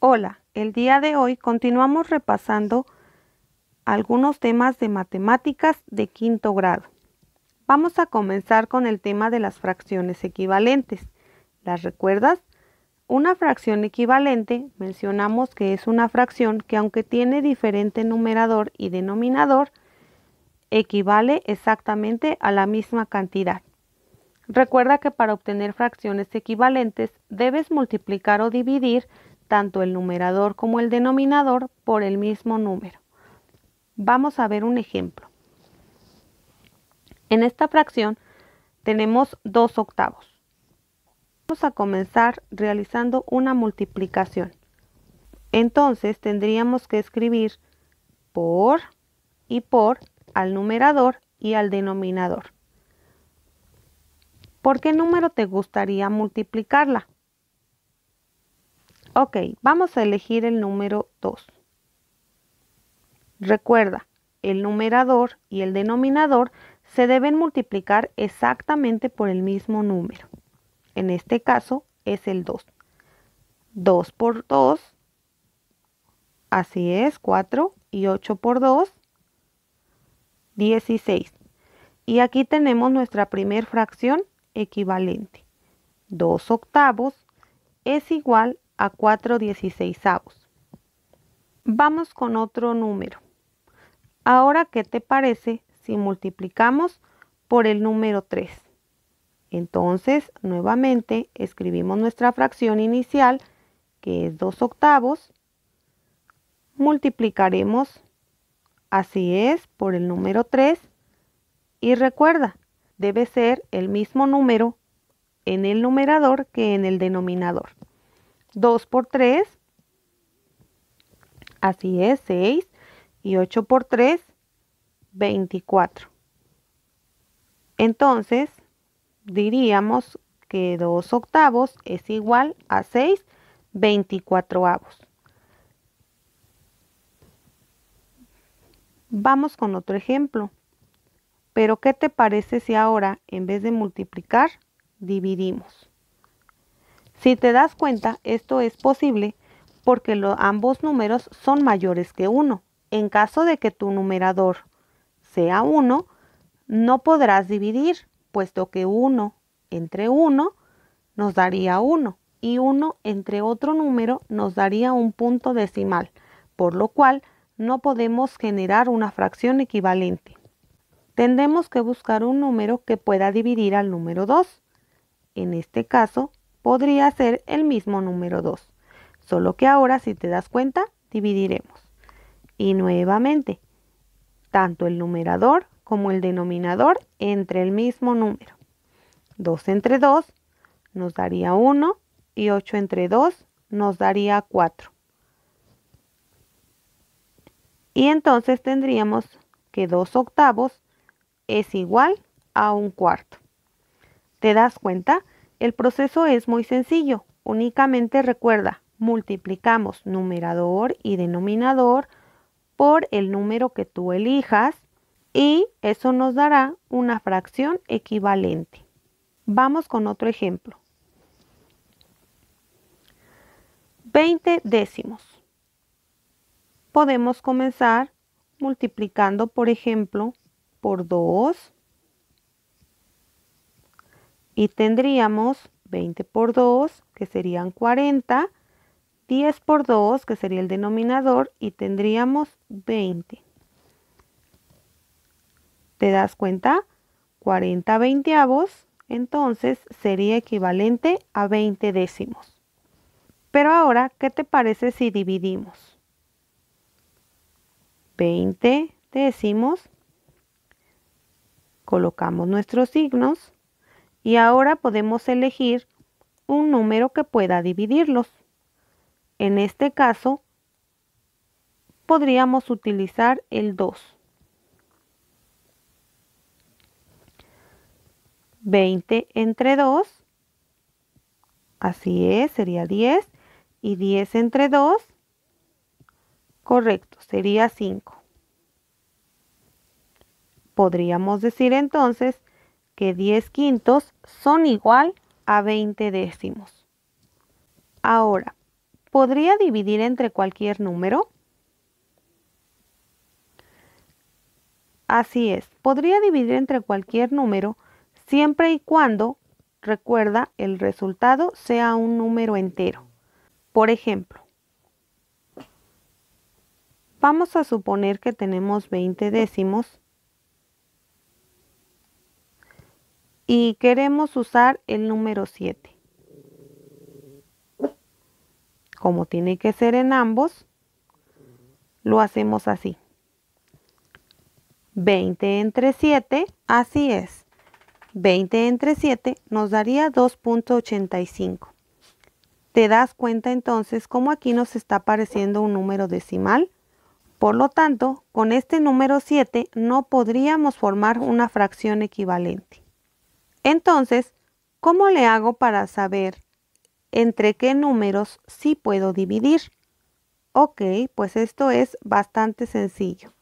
Hola, el día de hoy continuamos repasando algunos temas de matemáticas de quinto grado. Vamos a comenzar con el tema de las fracciones equivalentes. ¿Las recuerdas? Una fracción equivalente mencionamos que es una fracción que aunque tiene diferente numerador y denominador, equivale exactamente a la misma cantidad. Recuerda que para obtener fracciones equivalentes debes multiplicar o dividir tanto el numerador como el denominador por el mismo número. Vamos a ver un ejemplo. En esta fracción tenemos dos octavos. Vamos a comenzar realizando una multiplicación. Entonces tendríamos que escribir por y por al numerador y al denominador. ¿Por qué número te gustaría multiplicarla? Ok, vamos a elegir el número 2. Recuerda, el numerador y el denominador se deben multiplicar exactamente por el mismo número. En este caso es el 2. 2 por 2, así es, 4 y 8 por 2, 16. Y aquí tenemos nuestra primer fracción equivalente. 2 octavos es igual a a 4 dieciséisavos. Vamos con otro número. Ahora, ¿qué te parece si multiplicamos por el número 3? Entonces, nuevamente, escribimos nuestra fracción inicial, que es 2 octavos. Multiplicaremos, así es, por el número 3. Y recuerda, debe ser el mismo número en el numerador que en el denominador. 2 por 3, así es, 6. Y 8 por 3, 24. Entonces, diríamos que 2 octavos es igual a 6 24avos. Vamos con otro ejemplo. Pero ¿qué te parece si ahora, en vez de multiplicar, dividimos? Si te das cuenta, esto es posible porque ambos números son mayores que 1. En caso de que tu numerador sea 1, no podrás dividir, puesto que 1 entre 1 nos daría 1 y 1 entre otro número nos daría un punto decimal, por lo cual no podemos generar una fracción equivalente. Tendremos que buscar un número que pueda dividir al número 2. En este caso, podría ser el mismo número 2. Solo que ahora, si te das cuenta, dividiremos. Y nuevamente, tanto el numerador como el denominador entre el mismo número. 2 entre 2 nos daría 1 y 8 entre 2 nos daría 4. Y entonces tendríamos que 2 octavos es igual a 1 cuarto. ¿Te das cuenta? El proceso es muy sencillo. Únicamente recuerda, multiplicamos numerador y denominador por el número que tú elijas y eso nos dará una fracción equivalente. Vamos con otro ejemplo. 20 décimos. Podemos comenzar multiplicando, por ejemplo, por 2 y tendríamos 20 por 2, que serían 40, 10 por 2, que sería el denominador, y tendríamos 20. ¿Te das cuenta? 40 veinteavos, entonces sería equivalente a 20 décimos. Pero ahora, ¿qué te parece si dividimos? 20 décimos, colocamos nuestros signos, y ahora podemos elegir un número que pueda dividirlos. En este caso, podríamos utilizar el 2. 20 entre 2, así es, sería 10, y 10 entre 2, correcto, sería 5. Podríamos decir entonces que 10 quintos son igual a 20 décimos. Ahora, ¿podría dividir entre cualquier número? Así es, podría dividir entre cualquier número siempre y cuando, recuerda, el resultado sea un número entero. Por ejemplo, vamos a suponer que tenemos 20 décimos y queremos usar el número 7. Como tiene que ser en ambos, lo hacemos así. 20 entre 7, así es. 20 entre 7 nos daría 2.85. Te das cuenta entonces cómo aquí nos está apareciendo un número decimal. Por lo tanto, con este número 7 no podríamos formar una fracción equivalente. Entonces, ¿cómo le hago para saber entre qué números sí puedo dividir? Ok, pues esto es bastante sencillo.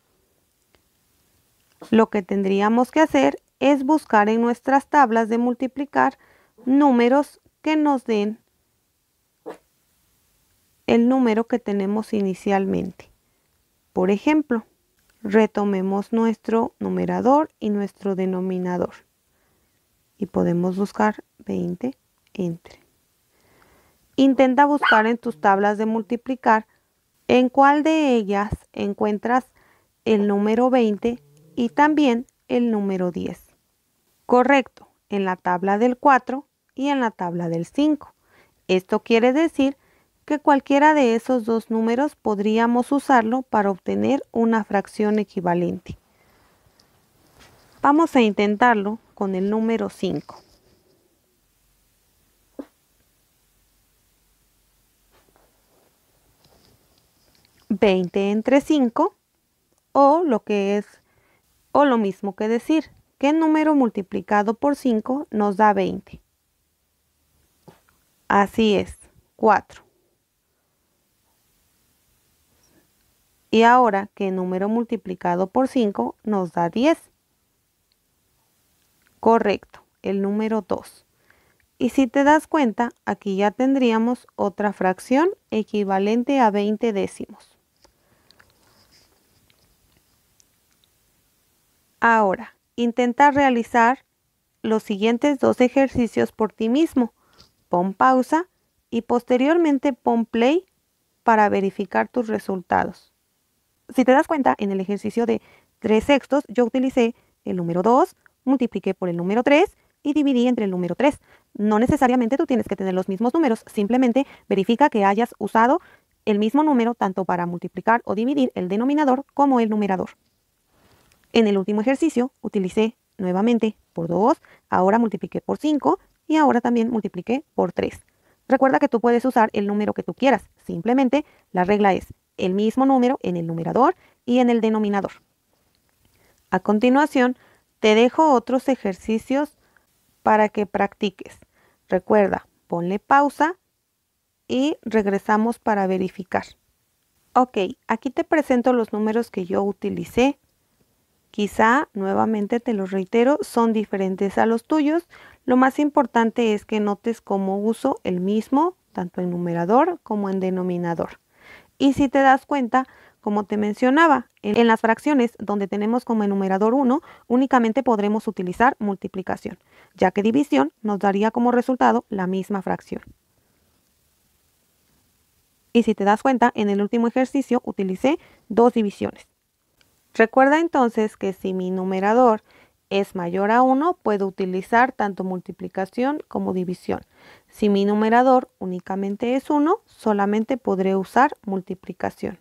Lo que tendríamos que hacer es buscar en nuestras tablas de multiplicar números que nos den el número que tenemos inicialmente. Por ejemplo, retomemos nuestro numerador y nuestro denominador y podemos buscar 20 entre. Intenta buscar en tus tablas de multiplicar en cuál de ellas encuentras el número 20 y también el número 10. Correcto, en la tabla del 4 y en la tabla del 5. Esto quiere decir que cualquiera de esos dos números podríamos usarlo para obtener una fracción equivalente. Vamos a intentarlo con el número 5. 20 entre 5 o lo que es o lo mismo que decir qué número multiplicado por 5 nos da 20. Así es, 4. Y ahora ¿qué número multiplicado por 5 nos da 10. Correcto, el número 2. Y si te das cuenta, aquí ya tendríamos otra fracción equivalente a 20 décimos. Ahora, intenta realizar los siguientes dos ejercicios por ti mismo. Pon pausa y posteriormente pon play para verificar tus resultados. Si te das cuenta, en el ejercicio de 3 sextos yo utilicé el número 2, multipliqué por el número 3 y dividí entre el número 3. No necesariamente tú tienes que tener los mismos números, simplemente verifica que hayas usado el mismo número tanto para multiplicar o dividir el denominador como el numerador. En el último ejercicio utilicé nuevamente por 2, ahora multipliqué por 5 y ahora también multipliqué por 3. Recuerda que tú puedes usar el número que tú quieras, simplemente la regla es el mismo número en el numerador y en el denominador. A continuación, te dejo otros ejercicios para que practiques. Recuerda, ponle pausa y regresamos para verificar. Ok, aquí te presento los números que yo utilicé. Quizá, nuevamente te los reitero, son diferentes a los tuyos. Lo más importante es que notes cómo uso el mismo, tanto en numerador como en denominador. Y si te das cuenta, como te mencionaba, en las fracciones donde tenemos como enumerador 1, únicamente podremos utilizar multiplicación, ya que división nos daría como resultado la misma fracción. Y si te das cuenta, en el último ejercicio utilicé dos divisiones. Recuerda entonces que si mi numerador es mayor a 1, puedo utilizar tanto multiplicación como división. Si mi numerador únicamente es 1, solamente podré usar multiplicación.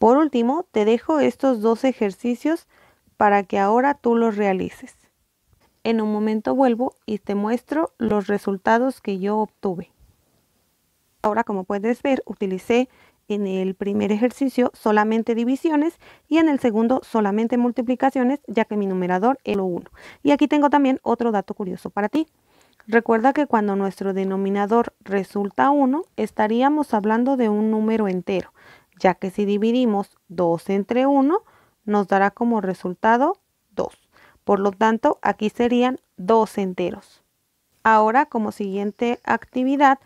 Por último, te dejo estos dos ejercicios para que ahora tú los realices. En un momento vuelvo y te muestro los resultados que yo obtuve. Ahora, como puedes ver, utilicé en el primer ejercicio solamente divisiones y en el segundo solamente multiplicaciones, ya que mi numerador es lo 1. Y aquí tengo también otro dato curioso para ti. Recuerda que cuando nuestro denominador resulta 1, estaríamos hablando de un número entero, ya que si dividimos 2 entre 1, nos dará como resultado 2. Por lo tanto, aquí serían 2 enteros. Ahora, como siguiente actividad,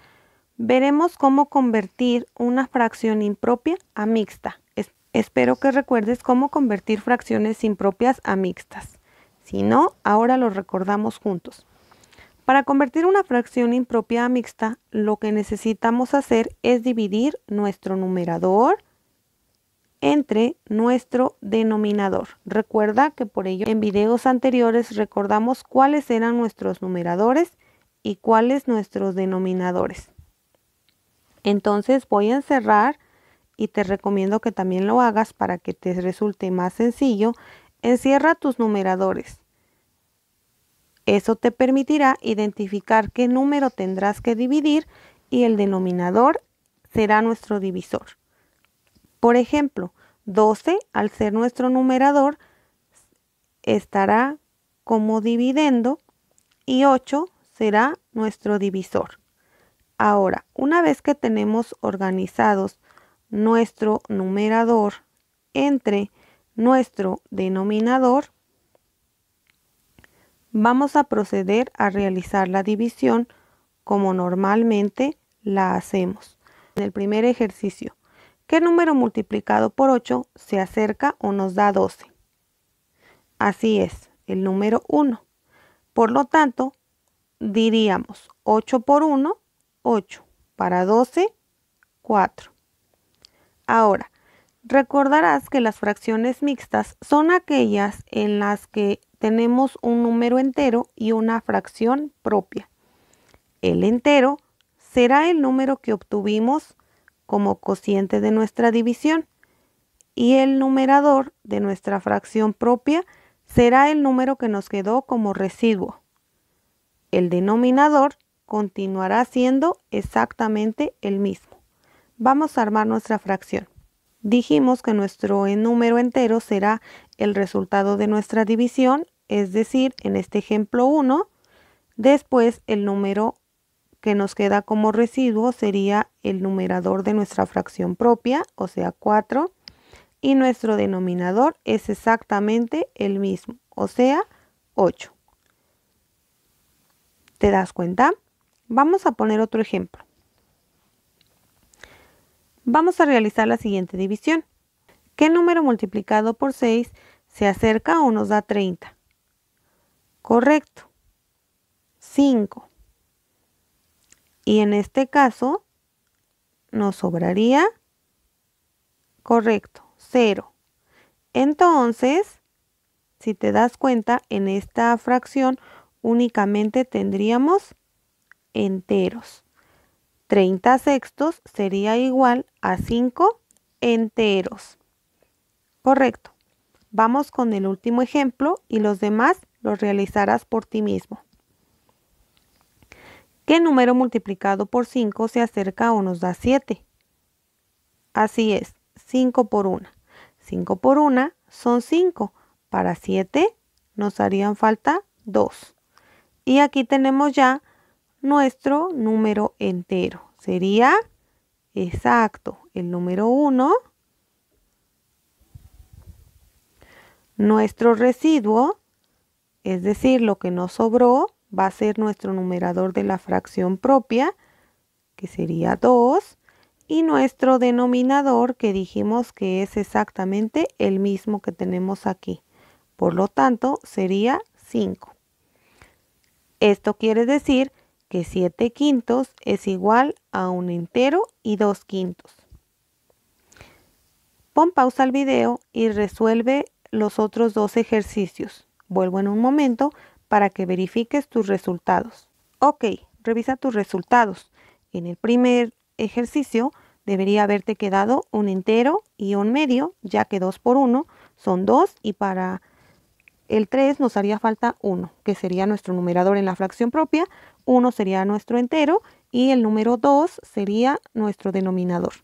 veremos cómo convertir una fracción impropia a mixta. espero que recuerdes cómo convertir fracciones impropias a mixtas. Si no, ahora lo recordamos juntos. Para convertir una fracción impropia a mixta, lo que necesitamos hacer es dividir nuestro numerador entre nuestro denominador. Recuerda que por ello en videos anteriores recordamos cuáles eran nuestros numeradores y cuáles nuestros denominadores. Entonces voy a encerrar y te recomiendo que también lo hagas para que te resulte más sencillo. Encierra tus numeradores. Eso te permitirá identificar qué número tendrás que dividir y el denominador será nuestro divisor. Por ejemplo, 12, al ser nuestro numerador, estará como dividendo y 8 será nuestro divisor. Ahora, una vez que tenemos organizados nuestro numerador entre nuestro denominador, vamos a proceder a realizar la división como normalmente la hacemos. En el primer ejercicio, ¿Qué número multiplicado por 8 se acerca o nos da 12? Así es, el número 1. Por lo tanto, diríamos 8 por 1, 8. Para 12, 4. Ahora, recordarás que las fracciones mixtas son aquellas en las que tenemos un número entero y una fracción propia. El entero será el número que obtuvimos como cociente de nuestra división y el numerador de nuestra fracción propia será el número que nos quedó como residuo. El denominador continuará siendo exactamente el mismo. Vamos a armar nuestra fracción. Dijimos que nuestro número entero será el resultado de nuestra división, es decir, en este ejemplo 1, después el número que nos queda como residuo sería el numerador de nuestra fracción propia, o sea 4, y nuestro denominador es exactamente el mismo, o sea 8. ¿Te das cuenta? Vamos a poner otro ejemplo. Vamos a realizar la siguiente división. ¿Qué número multiplicado por 6 se acerca o nos da 30? Correcto. 5. Y en este caso nos sobraría, correcto, 0. Entonces, si te das cuenta, en esta fracción únicamente tendríamos enteros. 30 sextos sería igual a 5 enteros. Correcto. Vamos con el último ejemplo y los demás los realizarás por ti mismo. ¿Qué número multiplicado por 5 se acerca o nos da 7? Así es, 5 por 1. 5 por 1 son 5. Para 7 nos harían falta 2. Y aquí tenemos ya nuestro número entero. Sería exacto el número 1. Nuestro residuo, es decir, lo que nos sobró, va a ser nuestro numerador de la fracción propia, que sería 2, y nuestro denominador que dijimos que es exactamente el mismo que tenemos aquí. Por lo tanto, sería 5. Esto quiere decir que 7 quintos es igual a un entero y 2 quintos. Pon pausa al video y resuelve los otros dos ejercicios. Vuelvo en un momento para que verifiques tus resultados. Ok, revisa tus resultados. En el primer ejercicio debería haberte quedado un entero y un medio, ya que 2 por 1 son 2 y para el 3 nos haría falta 1, que sería nuestro numerador en la fracción propia, 1 sería nuestro entero y el número 2 sería nuestro denominador.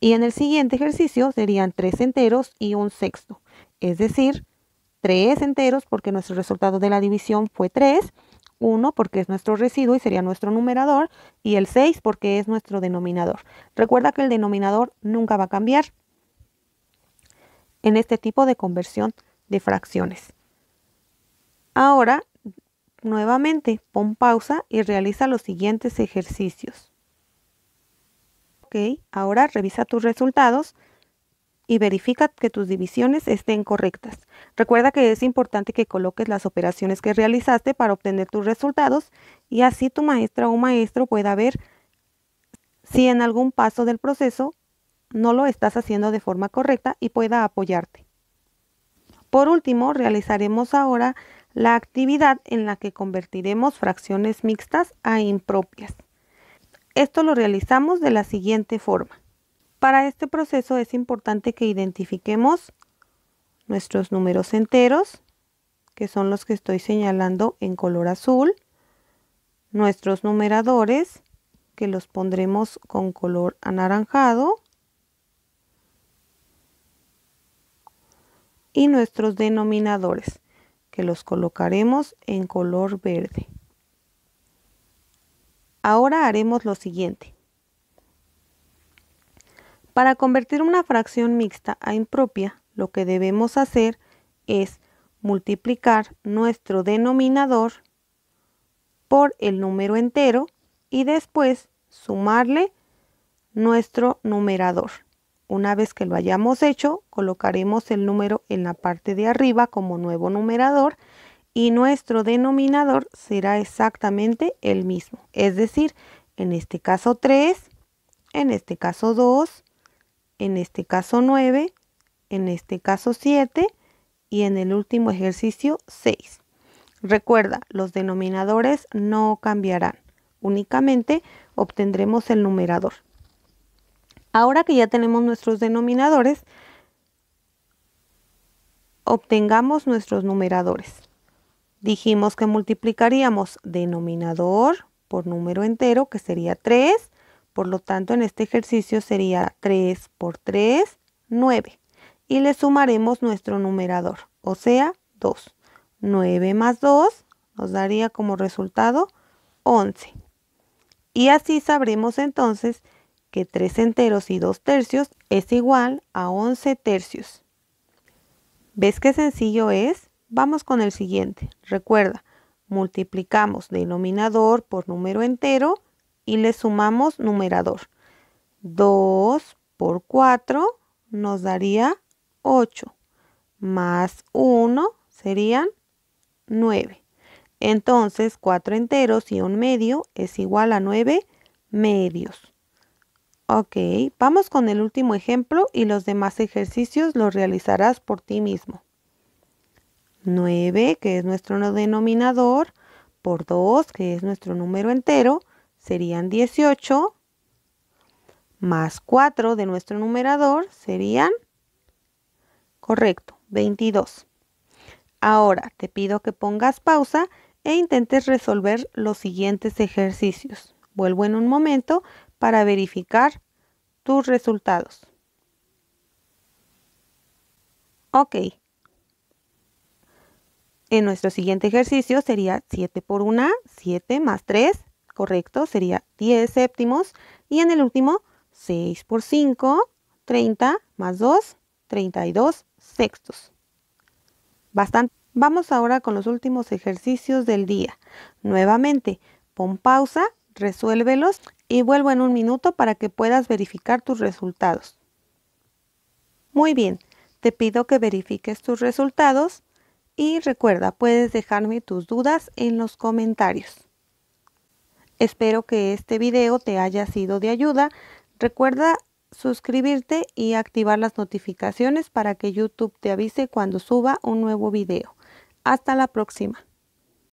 Y en el siguiente ejercicio serían 3 enteros y un sexto, es decir, 3 enteros porque nuestro resultado de la división fue 3, 1 porque es nuestro residuo y sería nuestro numerador y el 6 porque es nuestro denominador. Recuerda que el denominador nunca va a cambiar en este tipo de conversión de fracciones. Ahora, nuevamente, pon pausa y realiza los siguientes ejercicios. Ok, ahora revisa tus resultados y verifica que tus divisiones estén correctas. Recuerda que es importante que coloques las operaciones que realizaste para obtener tus resultados y así tu maestra o maestro pueda ver si en algún paso del proceso no lo estás haciendo de forma correcta y pueda apoyarte. Por último, realizaremos ahora la actividad en la que convertiremos fracciones mixtas a impropias. Esto lo realizamos de la siguiente forma. Para este proceso es importante que identifiquemos nuestros números enteros, que son los que estoy señalando en color azul, nuestros numeradores, que los pondremos con color anaranjado, y nuestros denominadores, que los colocaremos en color verde. Ahora haremos lo siguiente. Para convertir una fracción mixta a impropia, lo que debemos hacer es multiplicar nuestro denominador por el número entero y después sumarle nuestro numerador. Una vez que lo hayamos hecho, colocaremos el número en la parte de arriba como nuevo numerador y nuestro denominador será exactamente el mismo. Es decir, en este caso 3, en este caso 2, en este caso 9, en este caso 7 y en el último ejercicio 6. Recuerda, los denominadores no cambiarán, únicamente obtendremos el numerador. Ahora que ya tenemos nuestros denominadores, obtengamos nuestros numeradores. Dijimos que multiplicaríamos denominador por número entero, que sería 3, por lo tanto, en este ejercicio sería 3 por 3, 9. Y le sumaremos nuestro numerador, o sea, 2. 9 más 2 nos daría como resultado 11. Y así sabremos entonces que 3 enteros y 2 tercios es igual a 11 tercios. ¿Ves qué sencillo es? Vamos con el siguiente. Recuerda, multiplicamos denominador por número entero y le sumamos numerador. 2 por 4 nos daría 8, más 1 serían 9. Entonces 4 enteros y un medio es igual a 9 medios. Ok, vamos con el último ejemplo y los demás ejercicios los realizarás por ti mismo. 9, que es nuestro denominador, por 2, que es nuestro número entero, serían 18, más 4 de nuestro numerador serían, correcto, 22. Ahora te pido que pongas pausa e intentes resolver los siguientes ejercicios. Vuelvo en un momento para verificar tus resultados. Ok. En nuestro siguiente ejercicio sería 7 por 1, 7 más 3, correcto, sería 10 séptimos. Y en el último, 6 por 5, 30 más 2, 32 sextos. Bastante. Vamos ahora con los últimos ejercicios del día. Nuevamente, pon pausa, resuélvelos y vuelvo en un minuto para que puedas verificar tus resultados. Muy bien, te pido que verifiques tus resultados y recuerda, puedes dejarme tus dudas en los comentarios. Espero que este video te haya sido de ayuda. Recuerda suscribirte y activar las notificaciones para que YouTube te avise cuando suba un nuevo video. Hasta la próxima.